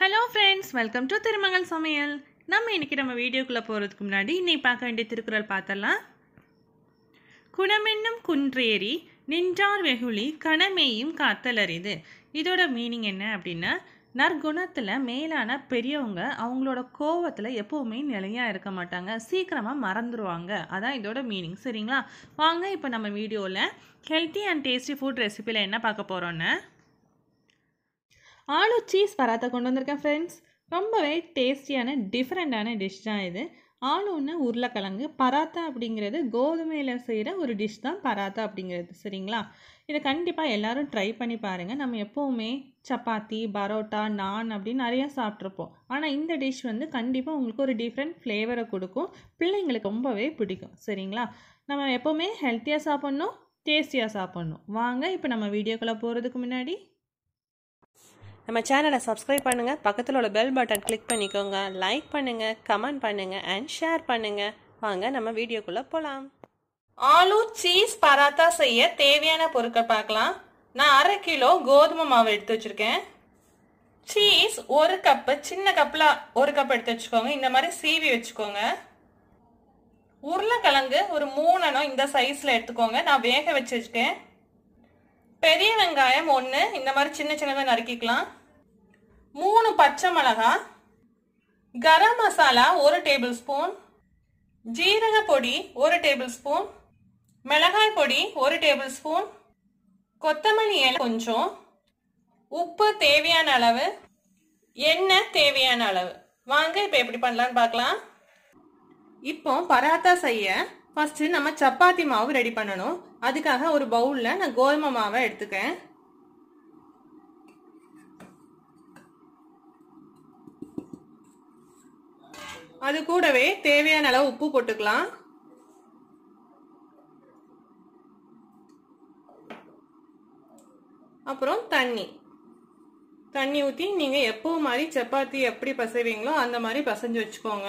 hello friends welcome to Thirumangal சமையல் நம்ம இன்றைக்கி நம்ம வீடியோக்குள்ளே போகிறதுக்கு முன்னாடி இன்றைக்கி பார்க்க வேண்டிய திருக்குறள் பார்த்தலாம் குணமென்னும் குன்றேறி நின்றார் வெகுளி கணமேயும் காத்தலறிது இதோட மீனிங் என்ன அப்படின்னா நற்குணத்தில் மேலான பெரியவங்க அவங்களோட கோவத்தில் எப்போவுமே நிலையாக இருக்க மாட்டாங்க சீக்கிரமாக மறந்துடுவாங்க அதான் இதோட மீனிங் சரிங்களா வாங்க இப்போ நம்ம வீடியோவில் ஹெல்த்தி அண்ட் டேஸ்டி ஃபுட் ரெசிப்பியில் என்ன பார்க்க போகிறோன்னு ஆலு சீஸ் பராத்தா கொண்டு வந்திருக்கேன் ஃப்ரெண்ட்ஸ் ரொம்பவே டேஸ்டியான டிஃப்ரெண்ட்டான டிஷ் தான் இது ஆலுன்னு உருளைக்கிழங்கு பராத்தா அப்படிங்கிறது கோதுமையில் செய்கிற ஒரு டிஷ் தான் பராத்தா அப்படிங்கிறது சரிங்களா இதை கண்டிப்பாக எல்லோரும் ட்ரை பண்ணி பாருங்கள் நம்ம எப்போவுமே சப்பாத்தி பரோட்டா நான் அப்படின்னு நிறையா சாப்பிட்ருப்போம் ஆனால் இந்த டிஷ் வந்து கண்டிப்பாக உங்களுக்கு ஒரு டிஃப்ரெண்ட் ஃப்ளேவரை கொடுக்கும் பிள்ளைங்களுக்கு ரொம்பவே பிடிக்கும் சரிங்களா நம்ம எப்போவுமே ஹெல்த்தியாக சாப்பிட்ணும் டேஸ்டியாக சாப்பிட்ணும் வாங்க இப்போ நம்ம வீடியோக்குள்ளே போகிறதுக்கு முன்னாடி நம்ம சேனலை சப்ஸ்கிரைப் பண்ணுங்கள் பக்கத்தில் உள்ள பெல் பட்டன் கிளிக் பண்ணிக்கோங்க லைக் பண்ணுங்கள் கமெண்ட் பண்ணுங்கள் அண்ட் ஷேர் பண்ணுங்கள் வாங்க நம்ம வீடியோக்குள்ளே போகலாம் ஆலு சீஸ் பராத்தா செய்ய தேவையான பொருட்கள் பார்க்கலாம் நான் அரை கிலோ கோதுமை மாவு எடுத்து வச்சுருக்கேன் சீஸ் ஒரு கப்பு சின்ன கப்பில் ஒரு கப் எடுத்து வச்சுக்கோங்க இந்த மாதிரி சீவி வச்சுக்கோங்க உருளைக்கிழங்கு ஒரு மூணனும் இந்த சைஸில் எடுத்துக்கோங்க நான் வேக வச்சுருக்கேன் பெரிய வெங்காயம் ஒன்று இந்த மாதிரி சின்ன சின்னதாக நறுக்கிக்கலாம் மூணு பச்சை மிளகா கரம் மசாலா ஒரு டேபிள் ஸ்பூன் ஜீரக பொடி ஒரு டேபிள் ஸ்பூன் மிளகாய் பொடி ஒரு டேபிள் ஸ்பூன் கொத்தமல்லி எண்ணெய் கொஞ்சம் உப்பு தேவையான அளவு எண்ணெய் தேவையான அளவு வாங்க இப்போ எப்படி பண்ணலான்னு பார்க்கலாம் இப்போ பராத்தா செய்ய ஃபஸ்ட்டு நம்ம சப்பாத்தி மாவு ரெடி பண்ணணும் அதுக்காக ஒரு பவுலில் நான் கோதுமை மாவை எடுத்துக்கேன் அது கூடவே தேவையான அளவு உப்பு போட்டுக்கலாம் அப்புறம் தண்ணி தண்ணி ஊற்றி நீங்கள் எப்போ மாதிரி சப்பாத்தி எப்படி பசைவீங்களோ அந்த மாதிரி பசைஞ்சு வச்சுக்கோங்க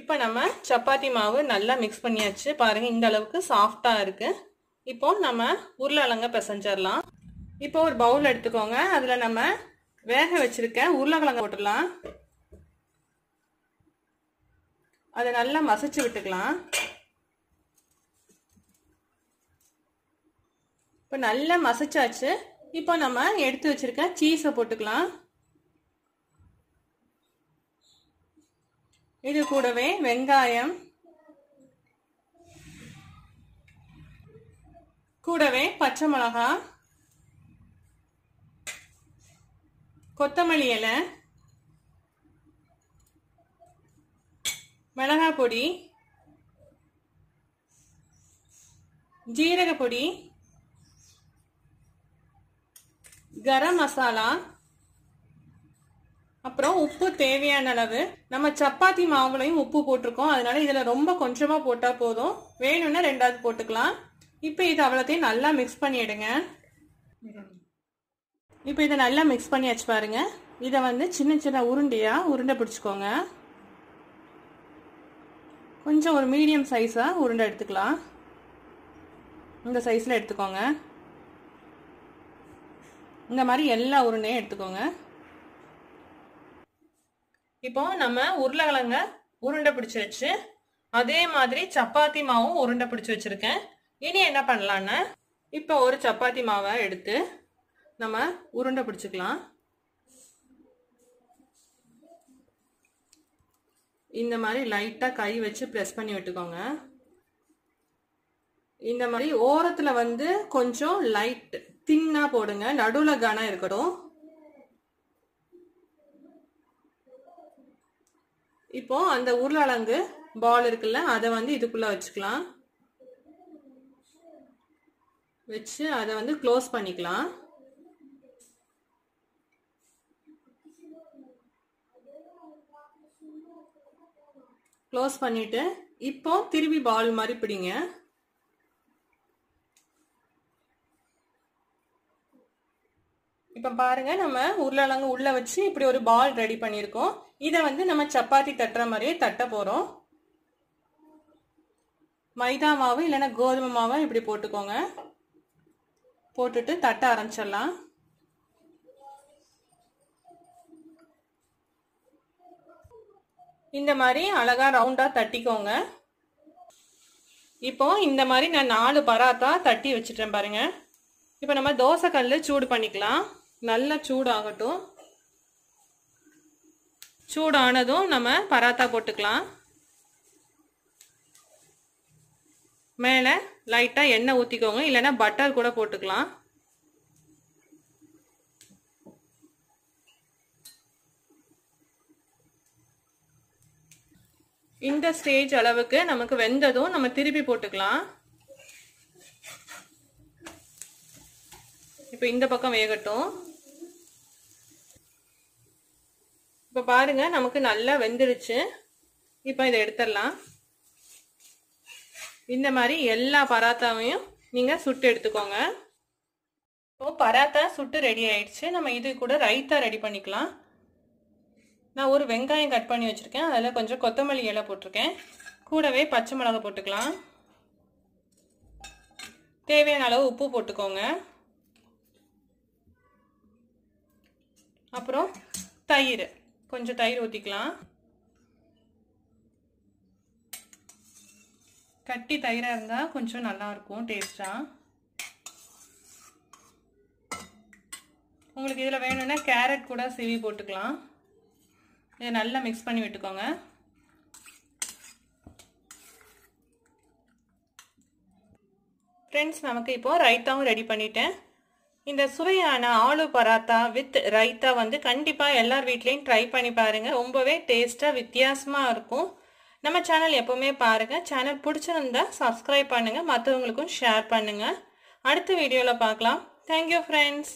இப்போ நம்ம சப்பாத்தி மாவு நல்லா மிக்ஸ் பண்ணியாச்சு பாருங்க இந்த அளவுக்கு சாஃப்டாக இருக்கு இப்போ நம்ம உருளைக்கிழங்க பிசைஞ்சிடலாம் இப்போ ஒரு பவுல் எடுத்துக்கோங்க அதில் நம்ம வேக வச்சிருக்க உருளைக்கிழங்க போட்டுடலாம் அதை நல்லா மசிச்சு விட்டுக்கலாம் இப்போ நல்லா மசிச்சாச்சு இப்போ நம்ம எடுத்து வச்சிருக்க சீஸை போட்டுக்கலாம் இது கூடவே வெங்காயம் கூடவே பச்சை மிளகா கொத்தமல்லி இலை மிளகாய் பொடி ஜீரக பொடி கரம் மசாலா அப்புறம் உப்பு தேவையான அளவு நம்ம சப்பாத்தி மாவுலையும் உப்பு போட்டிருக்கோம் அதனால இதில் ரொம்ப கொஞ்சமாக போட்டால் போதும் வேணும்னா ரெண்டாவது போட்டுக்கலாம் இப்போ இது அவ்வளோத்தையும் நல்லா மிக்ஸ் பண்ணிடுங்க இப்போ இதை நல்லா மிக்ஸ் பண்ணியாச்சு பாருங்க இதை வந்து சின்ன சின்ன உருண்டையாக உருண்டை பிடிச்சிக்கோங்க கொஞ்சம் ஒரு மீடியம் சைஸாக உருண்டை எடுத்துக்கலாம் இந்த சைஸில் எடுத்துக்கோங்க இந்த மாதிரி எல்லா உருண்டையும் எடுத்துக்கோங்க இப்போ நம்ம உருளைக்கிழங்க உருண்டை பிடிச்சு வச்சு அதே மாதிரி சப்பாத்தி மாவும் உருண்டை பிடிச்சு வச்சிருக்கேன் இனி என்ன பண்ணலான்னு இப்போ ஒரு சப்பாத்தி மாவை எடுத்து நம்ம உருண்டை பிடிச்சிக்கலாம் இந்த மாதிரி லைட்டாக கை வச்சு ப்ரெஸ் பண்ணி விட்டுக்கோங்க இந்த மாதிரி ஓரத்தில் வந்து கொஞ்சம் லைட் தின்னாக போடுங்க நடுவில் கனம் இருக்கட்டும் இப்போ அந்த உருளழங்கு பால் இருக்குல்ல அதை வந்து இதுக்குள்ள வச்சுக்கலாம் வச்சு அதை வந்து க்ளோஸ் பண்ணிக்கலாம் க்ளோஸ் பண்ணிட்டு இப்போ திருவி பால் மாதிரி பிடிங்க இப்போ பாருங்க நம்ம உருளைக்கிழங்கு உள்ள வச்சு இப்படி ஒரு பால் ரெடி பண்ணியிருக்கோம் இதை வந்து நம்ம சப்பாத்தி தட்டுற மாதிரியே தட்ட போகிறோம் மைதா மாவு இல்லைன்னா கோதுமை மாவு இப்படி போட்டுக்கோங்க போட்டுட்டு தட்ட ஆரம்பிச்சிடலாம் இந்த மாதிரி அழகா ரவுண்டா தட்டிக்கோங்க இப்போ இந்த மாதிரி நான் நாலு பராத்தா தட்டி வச்சுட்டேன் பாருங்க இப்போ நம்ம தோசை கல் சூடு பண்ணிக்கலாம் நல்லா சூடாகட்டும் சூடானதும் நம்ம பராத்தா போட்டுக்கலாம் மேலே லைட்டாக எண்ணெய் ஊற்றிக்கோங்க இல்லைன்னா பட்டர் கூட போட்டுக்கலாம் இந்த ஸ்டேஜ் அளவுக்கு நமக்கு வெந்ததும் நம்ம திருப்பி போட்டுக்கலாம் இப்போ இந்த பக்கம் வேகட்டும் இப்போ பாருங்கள் நமக்கு நல்லா வெந்துருச்சு இப்போ இதை எடுத்துடலாம் இந்த மாதிரி எல்லா பராத்தாவையும் நீங்கள் சுட்டு எடுத்துக்கோங்க இப்போ பராத்தா சுட்டு ரெடி ஆயிடுச்சு நம்ம இது கூட ரைத்தா ரெடி பண்ணிக்கலாம் நான் ஒரு வெங்காயம் கட் பண்ணி வச்சுருக்கேன் அதில் கொஞ்சம் கொத்தமல்லி இலை போட்டிருக்கேன் கூடவே பச்சை மிளகா போட்டுக்கலாம் தேவையான அளவு உப்பு போட்டுக்கோங்க அப்புறம் தயிர் கொஞ்சம் தயிர் ஊற்றிக்கலாம் கட்டி தயிராக இருந்தால் கொஞ்சம் நல்லாயிருக்கும் டேஸ்ட்டாக உங்களுக்கு இதில் வேணும்னா கேரட் கூட சிவி போட்டுக்கலாம் இதை நல்லா மிக்ஸ் பண்ணி விட்டுக்கோங்க ஃப்ரெண்ட்ஸ் நமக்கு இப்போது ரைத்தாவும் ரெடி பண்ணிட்டேன் இந்த சுவையான ஆலு பராத்தா வித் ரைத்தா வந்து கண்டிப்பாக எல்லார் வீட்லேயும் ட்ரை பண்ணி பாருங்கள் ரொம்பவே டேஸ்ட்டாக வித்தியாசமாக இருக்கும் நம்ம சேனல் எப்போவுமே பாருங்கள் சேனல் பிடிச்சிருந்தா சப்ஸ்கிரைப் பண்ணுங்கள் மற்றவங்களுக்கும் ஷேர் பண்ணுங்கள் அடுத்த வீடியோவில் பார்க்கலாம் தேங்க்யூ ஃப்ரெண்ட்ஸ்